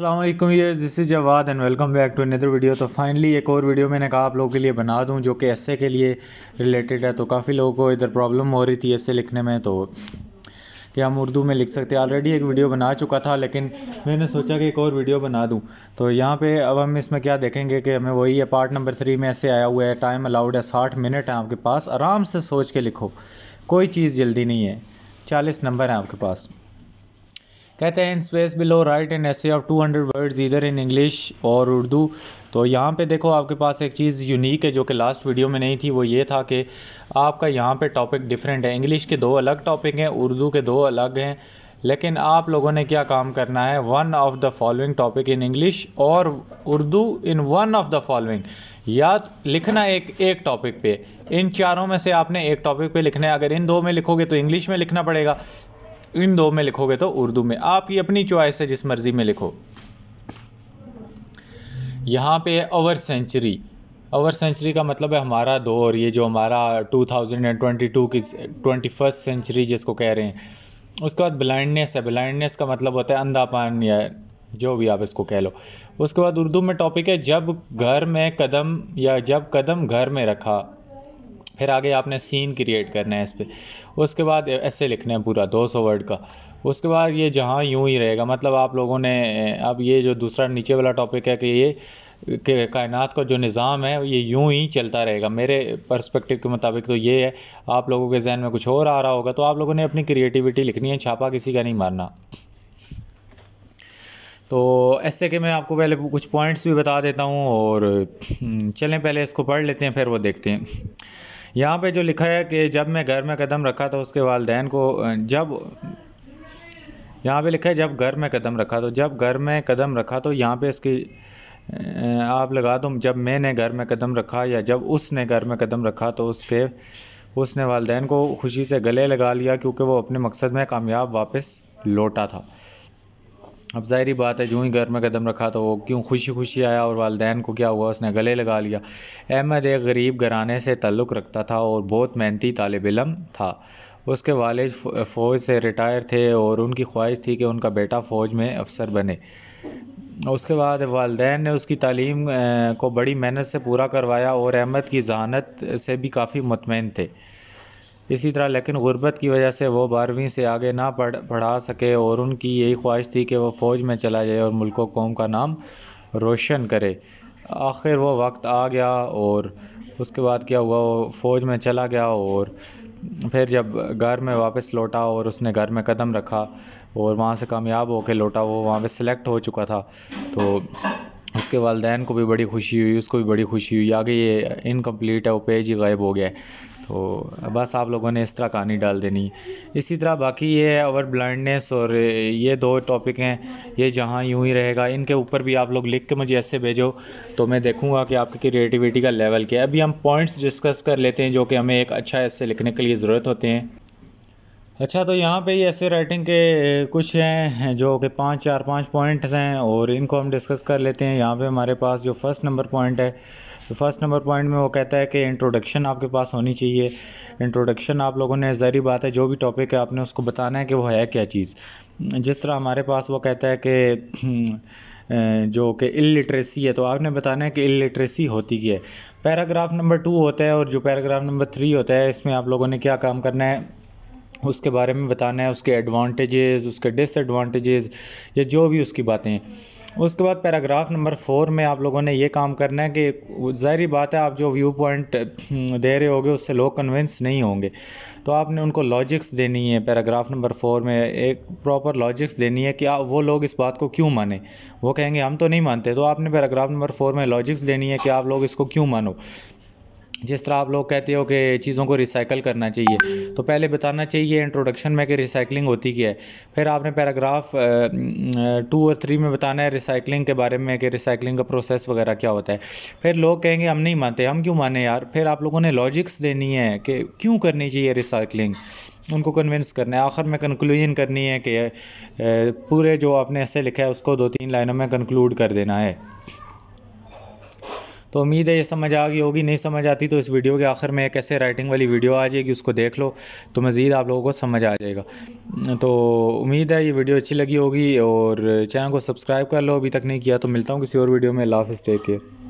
अल्लाम years this is Jawad and welcome back to another video तो finally एक और वीडियो मैंने कहा आप लोगों के लिए बना दूं जो कि ऐसे के लिए रिलेटेड है तो काफ़ी लोगों को इधर प्रॉब्लम हो रही थी ऐसे लिखने में तो कि हम उर्दू में लिख सकते ऑलरेडी एक वीडियो बना चुका था लेकिन मैंने सोचा कि एक और वीडियो बना दूं तो यहाँ पे अब हम इसमें क्या देखेंगे कि हमें वही है पार्ट नंबर थ्री में ऐसे आया हुआ है टाइम अलाउड है साठ मिनट है आपके पास आराम से सोच के लिखो कोई चीज़ जल्दी नहीं है चालीस नंबर है आपके पास कहते हैं in space below write in S of 200 words इधर इन इंग्लिश और उर्दू तो यहाँ पे देखो आपके पास एक चीज़ यूनिक है जो कि लास्ट वीडियो में नहीं थी वो ये था कि आपका यहाँ पे टॉपिक डिफरेंट है इंग्लिश के दो अलग टॉपिक हैं उर्दू के दो अलग हैं लेकिन आप लोगों ने क्या काम करना है one of the following topic in English और Urdu in one of the following या लिखना एक एक टॉपिक पे इन चारों में से आपने एक टॉपिक पे लिखना है अगर इन दो में लिखोगे तो इंग्लिश में लिखना पड़ेगा इन दो में लिखोगे तो उर्दू में आपकी अपनी चॉइस है जिस मर्जी में लिखो यहाँ पे है ओवर सेंचुरी ओवर सेंचुरी का मतलब है हमारा दौर ये जो हमारा 2022 की ट्वेंटी फर्स्ट सेंचुरी जिसको कह रहे हैं उसके बाद ब्लाइंडनेस है ब्लाइंडनेस का मतलब होता है अंधापान या जो भी आप इसको कह लो उसके बाद उर्दू में टॉपिक है जब घर में कदम या जब कदम घर में रखा फिर आगे आपने सीन क्रिएट करना है इस पर उसके बाद ऐसे लिखना है पूरा 200 वर्ड का उसके बाद ये जहाँ यूँ ही रहेगा मतलब आप लोगों ने अब ये जो दूसरा नीचे वाला टॉपिक है कि ये कि कायनात का जो निज़ाम है ये यूं ही चलता रहेगा मेरे पर्सपेक्टिव के मुताबिक तो ये है आप लोगों के जहन में कुछ और आ रहा होगा तो आप लोगों ने अपनी क्रिएटिविटी लिखनी है छापा किसी का नहीं मारना तो ऐसे के मैं आपको पहले कुछ पॉइंट्स भी बता देता हूँ और हम्म, चलें पहले इसको पढ़ लेते हैं फिर वो देखते हैं यहाँ पे जो लिखा है कि जब मैं घर में कदम रखा तो उसके वालदेन को जब यहाँ पे लिखा है जब घर में कदम रखा तो जब घर में कदम रखा तो यहाँ पे इसकी आप लगा दो जब मैंने घर में कदम रखा या जब उसने घर में कदम रखा तो उसके उसने वालदेन को खुशी से गले लगा लिया क्योंकि वो अपने मकसद में कामयाब वापस लौटा था अब ज़ाहरी बात है जो ही घर में कदम रखा तो वो क्यों खुशी खुशी आया और वालदेन को क्या हुआ उसने गले लगा लिया अहमद एक गरीब घराने से ताल्लुक़ रखता था और बहुत मेहनती तालब इलम था उसके वालिद फ़ौज से रिटायर थे और उनकी ख्वाहिश थी कि उनका बेटा फ़ौज में अफसर बने उसके बाद वालदेन ने उसकी तालीम को बड़ी मेहनत से पूरा करवाया और अहमद की जहानत से भी काफ़ी मुतमिन थे इसी तरह लेकिन गुर्बत की वजह से वो बारहवीं से आगे ना पढ़ पढ़ा सके और उनकी यही ख्वाहिश थी कि वह फ़ौज में चला जाए और मुल्क कौम का नाम रोशन करे आखिर वो वक्त आ गया और उसके बाद क्या हुआ वो फ़ौज में चला गया और फिर जब घर में वापस लौटा और उसने घर में कदम रखा और वहाँ से कामयाब होकर लौटा वो वहाँ पे सिलेक्ट हो चुका था तो उसके वालदेन को भी बड़ी खुशी हुई उसको भी बड़ी खुशी हुई आगे ये इनकम्प्लीट है वो पेज ही गायब हो गया है तो बस आप लोगों ने इस तरह कहानी डाल देनी है इसी तरह बाकी ये है ओवर ब्लाइंडनेस और ये दो टॉपिक हैं ये जहाँ यूं ही रहेगा इनके ऊपर भी आप लोग लिख के मुझे ऐसे भेजो तो मैं देखूंगा कि आपकी क्रिएटिविटी का लेवल क्या है अभी हम पॉइंट्स डिस्कस कर लेते हैं जो कि हमें एक अच्छा ऐसे लिखने के लिए ज़रूरत होते हैं अच्छा तो यहाँ पे ही ऐसे राइटिंग के कुछ हैं जो कि पाँच चार पाँच पॉइंट्स हैं और इनको हम डिस्कस कर लेते हैं यहाँ पे हमारे पास जो फर्स्ट नंबर पॉइंट है तो फर्स्ट नंबर पॉइंट में वो कहता है कि इंट्रोडक्शन आपके पास होनी चाहिए इंट्रोडक्शन आप लोगों ने ज़हरी बात है जो भी टॉपिक है आपने उसको बताना है कि वो है क्या चीज़ जिस तरह हमारे पास वो कहता है कि जो कि इलिटरेसी है तो आपने बताना है कि इलिटरेसी होती है पैराग्राफ नंबर टू होता है और जो पैराग्राफ नंबर थ्री होता है इसमें आप लोगों ने क्या काम करना है उसके बारे में बताना है उसके एडवांटेजेस उसके डिसएडवांटेजेस या जो भी उसकी बातें हैं उसके बाद पैराग्राफ नंबर फोर में आप लोगों ने ये काम करना है कि ज़ाहिर बात है आप जो व्यू हम्म, पॉइंट दे रहे होंगे उससे लोग कन्विंस नहीं होंगे तो आपने उनको लॉजिक्स देनी है पैराग्राफ नंबर फोर में एक प्रॉपर लॉजिक्स देनी है कि आप वो लोग इस बात को क्यों माने वो कहेंगे हम तो नहीं मानते तो आपने पैराग्राफ नंबर फोर में लॉजिक्स देनी है कि आप लोग इसको क्यों मानो जिस तरह आप लोग कहते हो कि चीज़ों को रिसाइकल करना चाहिए तो पहले बताना चाहिए इंट्रोडक्शन में कि रिसाइकलिंग होती क्या है फिर आपने पैराग्राफ टू और थ्री में बताना है रिसाइकलिंग के बारे में कि रिसाइकलिंग का प्रोसेस वगैरह क्या होता है फिर लोग कहेंगे हम नहीं मानते हम क्यों माने यार फिर आप लोगों ने लॉजिक्स देनी है कि क्यों करनी चाहिए रिसाइकलिंग उनको कन्विंस करना है आखिर में कंक्लूजन करनी है कि पूरे जो आपने ऐसे लिखा है उसको दो तीन लाइनों में कंक्लूड कर देना है तो उम्मीद है ये समझ आ गई होगी नहीं समझ आती तो इस वीडियो के आखिर में एक ऐसे राइटिंग वाली वीडियो आ जाएगी उसको देख लो तो मज़ीद आप लोगों को समझ आ जाएगा तो उम्मीद है ये वीडियो अच्छी लगी होगी और चैनल को सब्सक्राइब कर लो अभी तक नहीं किया तो मिलता हूँ किसी और वीडियो में लाफिज़ टेक केयर